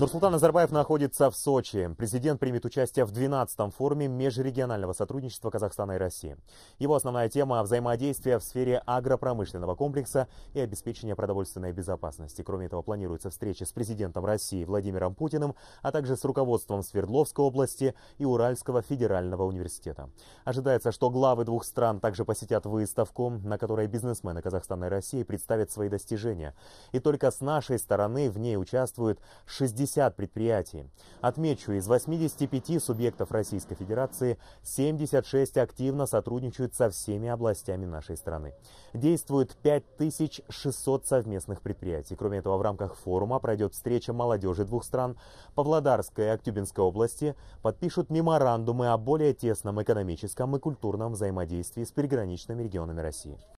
Нурсултан Назарбаев находится в Сочи. Президент примет участие в 12-м форуме межрегионального сотрудничества Казахстана и России. Его основная тема – взаимодействие в сфере агропромышленного комплекса и обеспечения продовольственной безопасности. Кроме этого, планируется встреча с президентом России Владимиром Путиным, а также с руководством Свердловской области и Уральского федерального университета. Ожидается, что главы двух стран также посетят выставку, на которой бизнесмены Казахстана и России представят свои достижения. И только с нашей стороны в ней участвуют 60 50 предприятий. Отмечу, из 85 субъектов Российской Федерации 76 активно сотрудничают со всеми областями нашей страны. Действует 5600 совместных предприятий. Кроме этого, в рамках форума пройдет встреча молодежи двух стран. Павлодарской и Актюбинской области подпишут меморандумы о более тесном экономическом и культурном взаимодействии с переграничными регионами России.